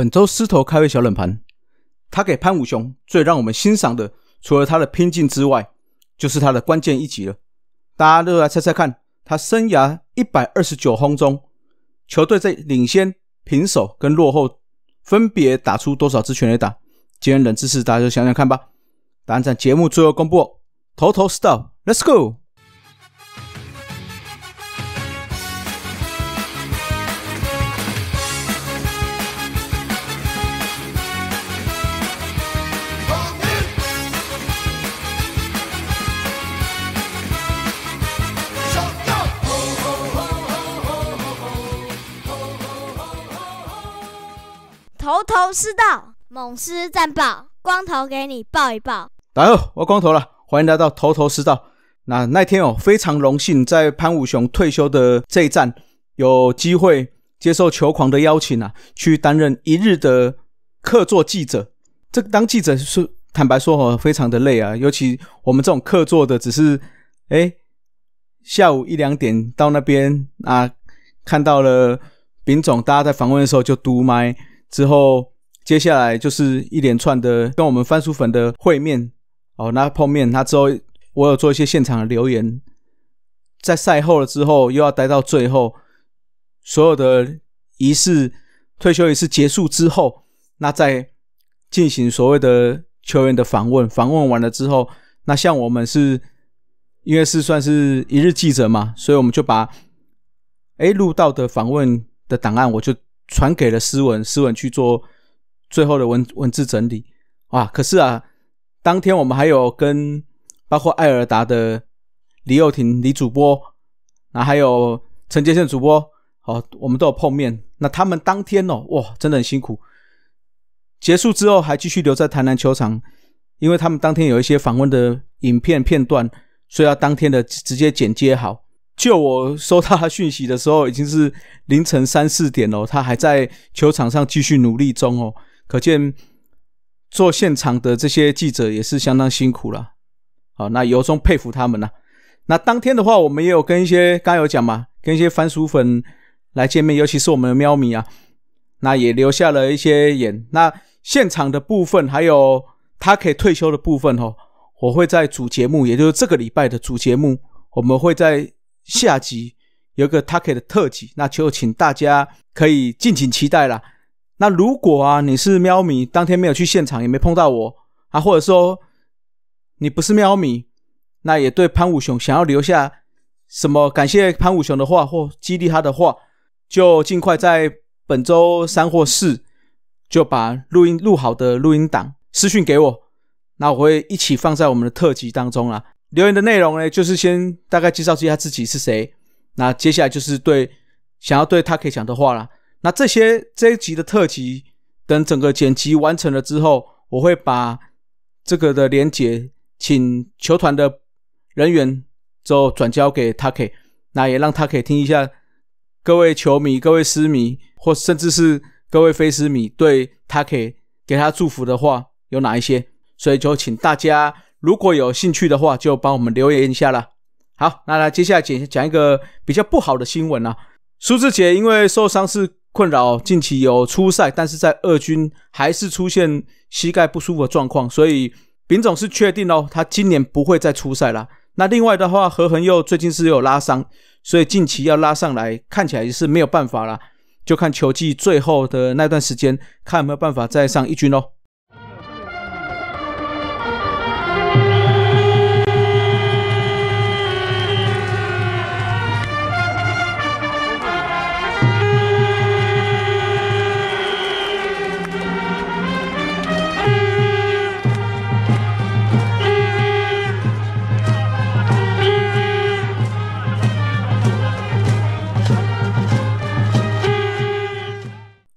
本周狮头开胃小冷盘，他给潘武雄最让我们欣赏的，除了他的拼劲之外，就是他的关键一击了。大家都来猜猜看，他生涯一百二十九轰中，球队在领先、平手跟落后分别打出多少支全垒打？今天冷知识，大家就想想看吧。答案在节目最后公布。头头是道，Let's go。头头是道，猛狮战报，光头给你报一报。大家好，我光头了，欢迎来到头头是道。那那天哦，非常荣幸，在潘武雄退休的这一站，有机会接受球狂的邀请啊，去担任一日的客座记者。这当记者是坦白说哦，非常的累啊，尤其我们这种客座的，只是哎下午一两点到那边啊，看到了丙总大家在访问的时候就嘟麦。之后，接下来就是一连串的跟我们番薯粉的会面哦。那碰面，那之后我有做一些现场的留言。在赛后了之后，又要待到最后，所有的仪式、退休仪式结束之后，那再进行所谓的球员的访问。访问完了之后，那像我们是，因为是算是一日记者嘛，所以我们就把哎录到的访问的档案，我就。传给了诗文，诗文去做最后的文文字整理啊。可是啊，当天我们还有跟包括艾尔达的李幼廷、李主播，那还有陈杰宪主播，好，我们都有碰面。那他们当天哦，哇，真的很辛苦。结束之后还继续留在台南球场，因为他们当天有一些访问的影片片段，所以要当天的直接剪接好。就我收到他讯息的时候，已经是凌晨三四点了，他还在球场上继续努力中哦。可见做现场的这些记者也是相当辛苦了。好，那由衷佩服他们呢。那当天的话，我们也有跟一些刚有讲嘛，跟一些番薯粉来见面，尤其是我们的喵咪啊，那也留下了一些眼。那现场的部分，还有他可以退休的部分哦，我会在主节目，也就是这个礼拜的主节目，我们会在。下集有个 t a k e 的特辑，那就请大家可以敬请期待啦。那如果啊你是喵米，当天没有去现场也没碰到我啊，或者说你不是喵米，那也对潘武雄想要留下什么感谢潘武雄的话或激励他的话，就尽快在本周三或四就把录音录好的录音档私讯给我，那我会一起放在我们的特辑当中啊。留言的内容呢，就是先大概介绍一下自己是谁，那接下来就是对想要对他可以讲的话了。那这些这一集的特辑，等整个剪辑完成了之后，我会把这个的连接请球团的人员之后转交给 t a k 那也让他可以听一下各位球迷、各位私迷，或甚至是各位非私迷对 t a k 给他祝福的话有哪一些，所以就请大家。如果有兴趣的话，就帮我们留言一下啦。好，那来接下来讲讲一个比较不好的新闻啊。苏志杰因为受伤是困扰，近期有出赛，但是在二军还是出现膝盖不舒服的状况，所以丙总是确定哦，他今年不会再出赛了。那另外的话，何恒佑最近是有拉伤，所以近期要拉上来看起来也是没有办法了，就看球季最后的那段时间，看有没有办法再上一军哦。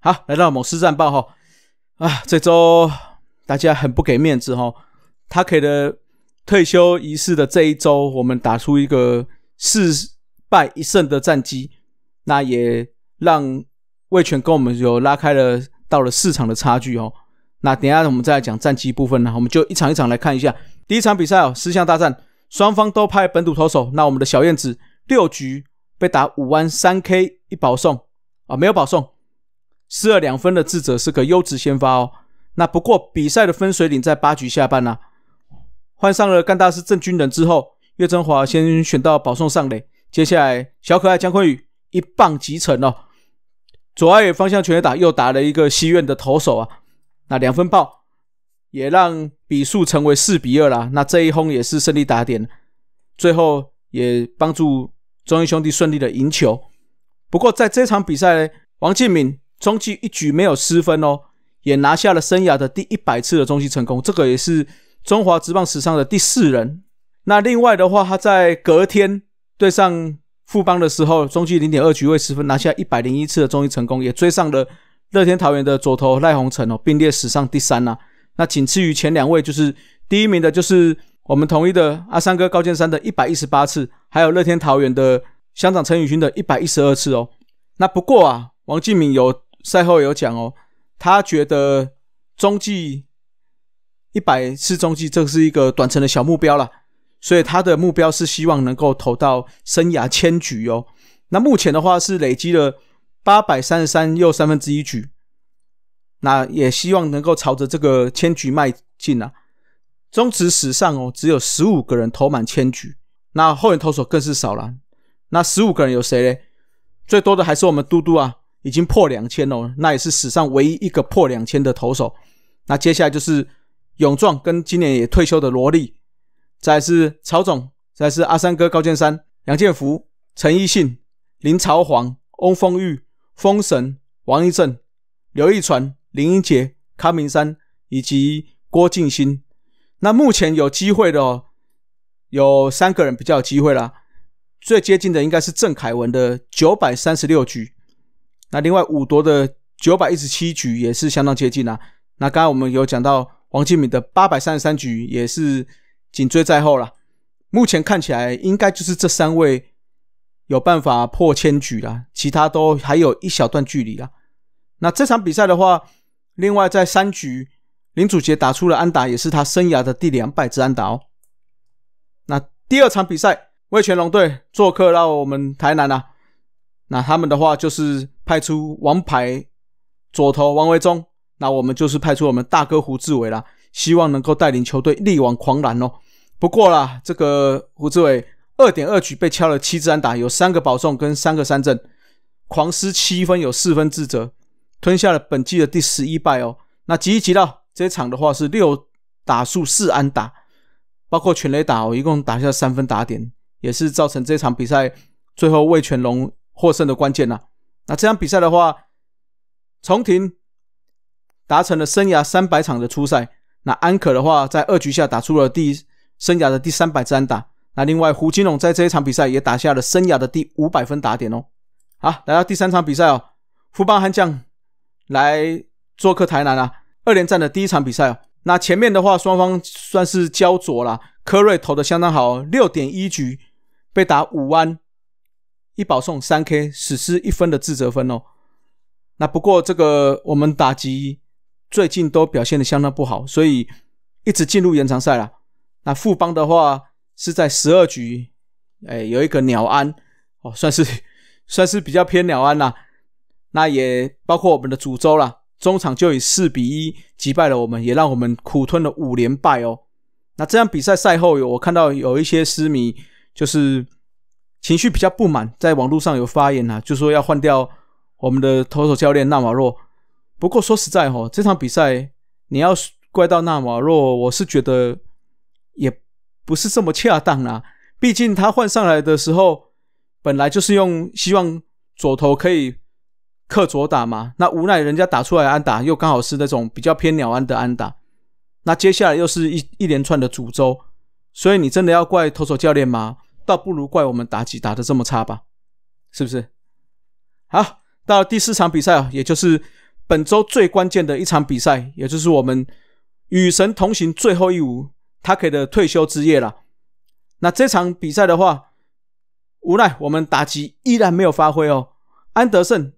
好，来到某师战报哈啊，这周大家很不给面子哈他给的退休仪式的这一周，我们打出一个四败一胜的战绩，那也让魏权跟我们有拉开了到了市场的差距哦。那等下我们再来讲战绩部分呢，我们就一场一场来看一下。第一场比赛哦，四项大战，双方都派本土投手，那我们的小燕子六局被打五弯三 K 一保送啊，没有保送。失了两分的智者是个优质先发哦。那不过比赛的分水岭在八局下半啊，换上了干大师郑军人之后，岳振华先选到保送上垒，接下来小可爱江坤宇一棒即成哦。左外野方向全打，又打了一个西院的投手啊。那两分炮也让比数成为四比二啦。那这一轰也是胜利打点，最后也帮助中英兄弟顺利的赢球。不过在这场比赛，王建敏中继一局没有失分哦，也拿下了生涯的第一百次的中继成功，这个也是中华职棒史上的第四人。那另外的话，他在隔天对上富邦的时候，中继零点二局未失分，拿下一百零一次的中继成功，也追上了乐天桃园的左投赖宏成哦，并列史上第三呐。那仅次于前两位，就是第一名的就是我们同一的阿三哥高健山的一百一十八次，还有乐天桃园的乡长陈宇勋的一百一十二次哦。那不过啊，王敬敏有。赛后有讲哦，他觉得中继一百次中继，这是一个短程的小目标了，所以他的目标是希望能够投到生涯千局哦。那目前的话是累积了八百三十三又三分之一局，那也希望能够朝着这个千局迈进啊。中职史上哦，只有十五个人投满千局，那后援投手更是少了。那十五个人有谁嘞？最多的还是我们嘟嘟啊。已经破两千了，那也是史上唯一一个破两千的投手。那接下来就是勇壮跟今年也退休的罗莉，再是曹总，再是阿三哥高建山、杨建福、陈奕信、林朝煌、翁丰玉、封神、王一正、刘一传、林英杰、康明山以及郭敬兴。那目前有机会的有三个人比较有机会啦，最接近的应该是郑凯文的九百三十六局。那另外五夺的九百一十七局也是相当接近啊。那刚刚我们有讲到王敬敏的八百三十三局也是紧追在后了。目前看起来应该就是这三位有办法破千局了，其他都还有一小段距离了。那这场比赛的话，另外在三局，林祖杰打出了安打，也是他生涯的第两百支安打哦。那第二场比赛，魏全龙队做客到我们台南啊，那他们的话就是。派出王牌左投王维忠，那我们就是派出我们大哥胡志伟啦，希望能够带领球队力挽狂澜哦。不过啦，这个胡志伟二点二局被敲了七支安打，有三个保送跟三个三振，狂失七分，有四分自责，吞下了本季的第十一败哦。那集一集到这一场的话是六打数四安打，包括全垒打哦，一共打下三分打点，也是造成这场比赛最后魏全龙获胜的关键呐。那这场比赛的话，重庭达成了生涯三百场的初赛。那安可的话，在二局下打出了第生涯的第三百支安打。那另外胡金龙在这一场比赛也打下了生涯的第五百分打点哦。好，来到第三场比赛哦，富邦悍将来做客台南啊，二连战的第一场比赛哦。那前面的话，双方算是焦灼啦，柯瑞投的相当好，六点一局被打五安。一保送三 K，史诗一分的自责分哦。那不过这个我们打击最近都表现的相当不好，所以一直进入延长赛了。那副帮的话是在十二局，哎，有一个鸟安哦，算是算是比较偏鸟安啦。那也包括我们的主州了，中场就以四比一击败了我们，也让我们苦吞了五连败哦。那这样比赛赛后有我看到有一些诗迷就是。情绪比较不满，在网络上有发言啊，就说要换掉我们的投手教练纳瓦洛。不过说实在哦，这场比赛你要怪到纳瓦洛，我是觉得也不是这么恰当啊。毕竟他换上来的时候，本来就是用希望左投可以克左打嘛。那无奈人家打出来安打，又刚好是那种比较偏鸟安的安打。那接下来又是一一连串的诅咒，所以你真的要怪投手教练吗？倒不如怪我们妲己打的这么差吧，是不是？好，到第四场比赛啊，也就是本周最关键的一场比赛，也就是我们与神同行最后一舞，他给的退休之夜了。那这场比赛的话，无奈我们妲己依然没有发挥哦。安德胜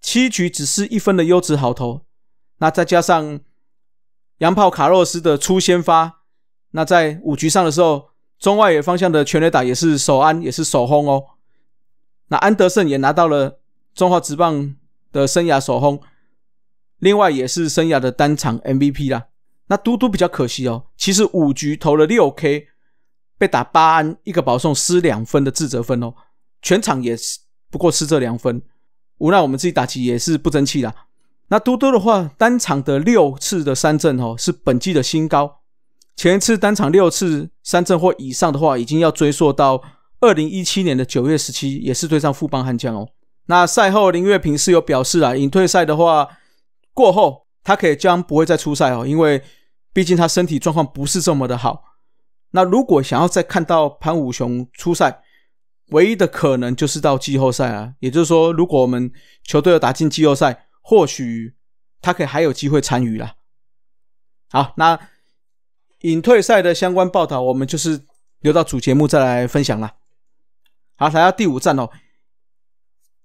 七局只是一分的优质好投，那再加上洋炮卡洛斯的出先发，那在五局上的时候。中外野方向的全垒打也是守安，也是守轰哦。那安德森也拿到了中华职棒的生涯首轰，另外也是生涯的单场 MVP 啦。那嘟嘟比较可惜哦，其实五局投了六 K，被打八安，一个保送失两分的自责分哦。全场也是不过失这两分，无奈我们自己打起也是不争气啦。那嘟嘟的话，单场的六次的三振哦，是本季的新高。前一次单场六次三振或以上的话，已经要追溯到二零一七年的九月十七，也是对上富邦悍将哦。那赛后林月平是有表示啊，引退赛的话过后，他可以将不会再出赛哦，因为毕竟他身体状况不是这么的好。那如果想要再看到潘武雄出赛，唯一的可能就是到季后赛啊。也就是说，如果我们球队打进季后赛，或许他可以还有机会参与啦。好，那。隐退赛的相关报道，我们就是留到主节目再来分享了。好，来到第五站哦。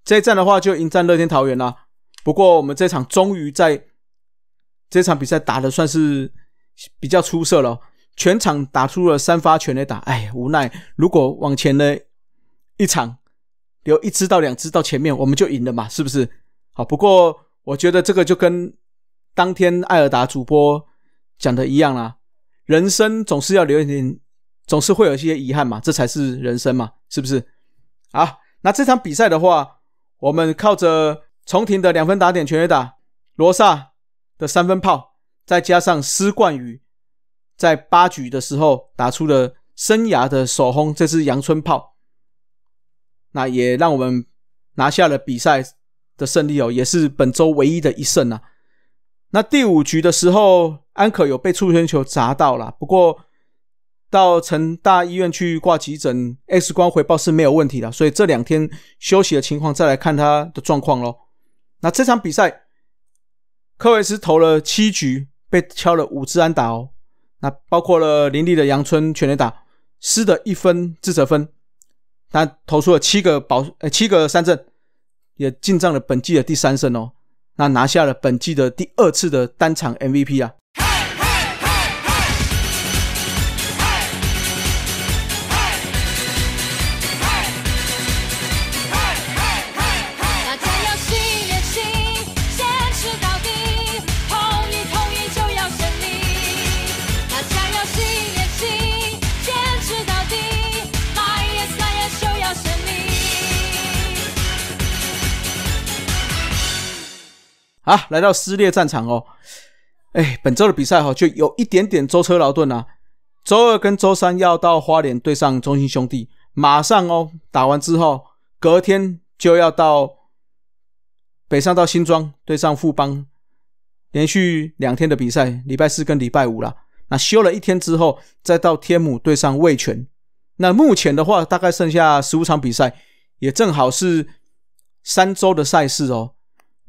这一站的话，就迎战乐天桃园了。不过我们这场终于在这场比赛打的算是比较出色了，全场打出了三发全垒打。哎，无奈如果往前的一场留一支到两支到前面，我们就赢了嘛，是不是？好，不过我觉得这个就跟当天艾尔达主播讲的一样啦。人生总是要留一点，总是会有一些遗憾嘛，这才是人生嘛，是不是？好，那这场比赛的话，我们靠着重庭的两分打点全垒打，罗萨的三分炮，再加上施冠宇在八局的时候打出了生涯的首轰，这支阳春炮，那也让我们拿下了比赛的胜利哦，也是本周唯一的一胜啊。那第五局的时候，安可有被触身球砸到了，不过到成大医院去挂急诊，X 光回报是没有问题的，所以这两天休息的情况再来看他的状况喽。那这场比赛，科维斯投了七局，被敲了五次安打哦，那包括了林立的阳春全垒打，失的一分自责分，他投出了七个保，呃七个三振，也进账了本季的第三胜哦。那拿下了本季的第二次的单场 MVP 啊。啊，来到撕裂战场哦，哎，本周的比赛哈就有一点点舟车劳顿啊。周二跟周三要到花莲对上中心兄弟，马上哦打完之后，隔天就要到北上到新庄对上富邦，连续两天的比赛，礼拜四跟礼拜五啦。那休了一天之后，再到天母对上味全。那目前的话，大概剩下十五场比赛，也正好是三周的赛事哦。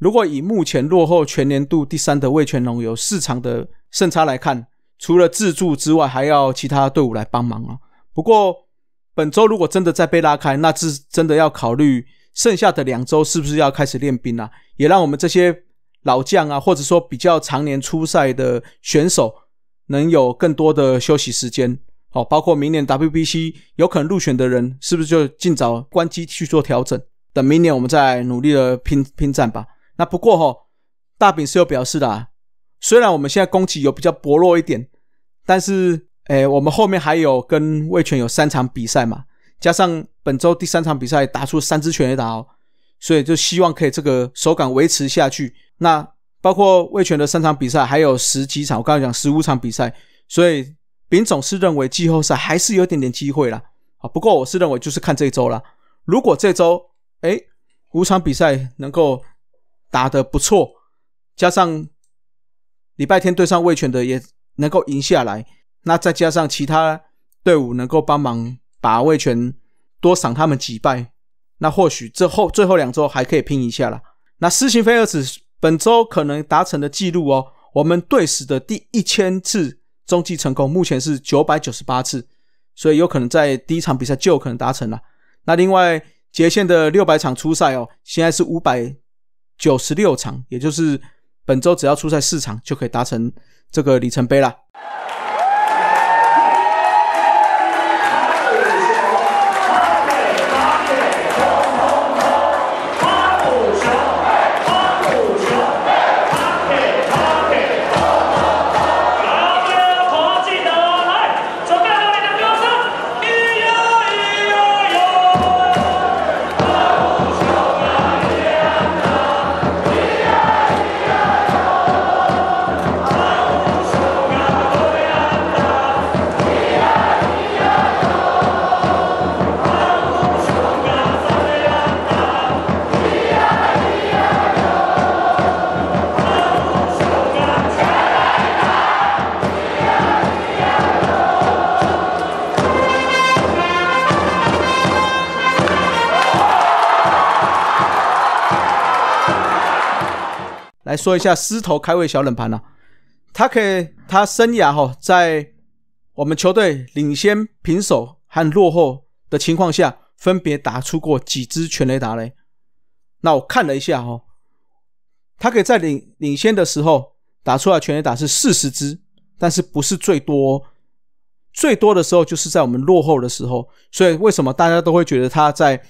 如果以目前落后全年度第三的魏全龙有市场的胜差来看，除了自助之外，还要其他队伍来帮忙啊。不过本周如果真的再被拉开，那是真的要考虑剩下的两周是不是要开始练兵啊，也让我们这些老将啊，或者说比较常年出赛的选手，能有更多的休息时间。好，包括明年 WPC 有可能入选的人，是不是就尽早关机去做调整，等明年我们再努力的拼拼战吧。那不过哈，大饼是有表示的。虽然我们现在攻击有比较薄弱一点，但是诶，我们后面还有跟魏权有三场比赛嘛，加上本周第三场比赛打出三支拳也打哦，所以就希望可以这个手感维持下去。那包括魏权的三场比赛还有十几场，我刚才讲十五场比赛，所以丙总是认为季后赛还是有点点机会啦。啊。不过我是认为就是看这一周啦，如果这周诶五场比赛能够打的不错，加上礼拜天对上卫权的也能够赢下来，那再加上其他队伍能够帮忙把卫权多赏他们几败，那或许这后最后两周还可以拼一下了。那施行飞蛾子本周可能达成的记录哦，我们队史的第一千次终极成功目前是九百九十八次，所以有可能在第一场比赛就有可能达成了。那另外捷线的六百场初赛哦，现在是五百。九十六场，也就是本周只要出赛四场，就可以达成这个里程碑了。说一下狮头开胃小冷盘啊。他可以，他生涯哈，在我们球队领先、平手和落后的情况下，分别打出过几支全垒打嘞。那我看了一下哈，他可以在领领先的时候打出来全垒打是四十支，但是不是最多，最多的时候就是在我们落后的时候。所以为什么大家都会觉得他在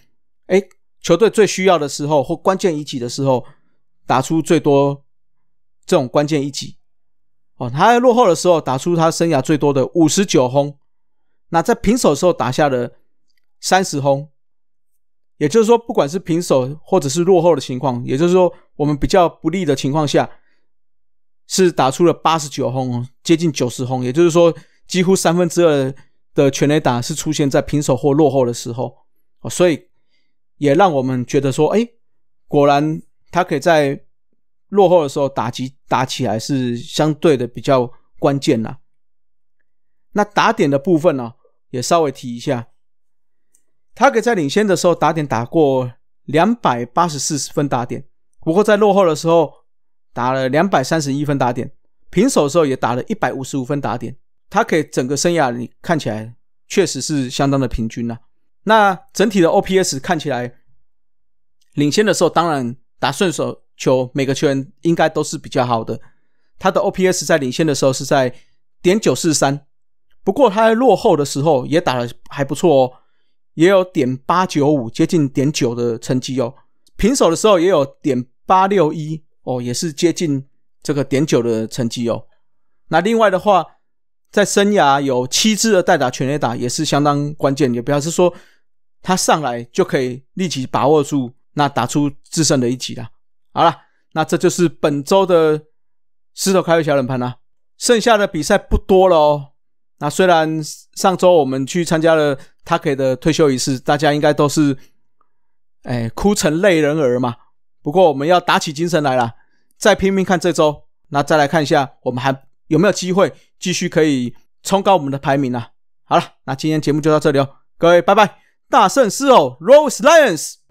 哎球队最需要的时候或关键一击的时候？打出最多这种关键一击哦，他在落后的时候打出他生涯最多的五十九轰，那在平手时候打下了三十轰，也就是说，不管是平手或者是落后的情况，也就是说我们比较不利的情况下，是打出了八十九轰，接近九十轰，也就是说，几乎三分之二的全垒打是出现在平手或落后的时候，所以也让我们觉得说，哎，果然。他可以在落后的时候打击打起来是相对的比较关键啦。那打点的部分呢，也稍微提一下。他可以在领先的时候打点打过两百八十四分打点，不过在落后的时候打了两百三十一分打点，平手的时候也打了一百五十五分打点。他可以整个生涯里看起来确实是相当的平均呐。那整体的 OPS 看起来领先的时候当然。打顺手球，每个球员应该都是比较好的。他的 OPS 在领先的时候是在点九四三，不过他在落后的时候也打的还不错哦，也有点八九五，接近点九的成绩哦。平手的时候也有点八六一哦，也是接近这个点九的成绩哦。那另外的话，在生涯有七次的代打全垒打，也是相当关键，也不表示说他上来就可以立即把握住。那打出制胜的一级了。好了，那这就是本周的石头开胃小冷盘了。剩下的比赛不多了哦。那虽然上周我们去参加了 t a k 的退休仪式，大家应该都是哎哭成泪人儿嘛。不过我们要打起精神来了，再拼命看这周。那再来看一下，我们还有没有机会继续可以冲高我们的排名啊。好了，那今天节目就到这里哦，各位拜拜，大圣狮吼 r o s e Lions。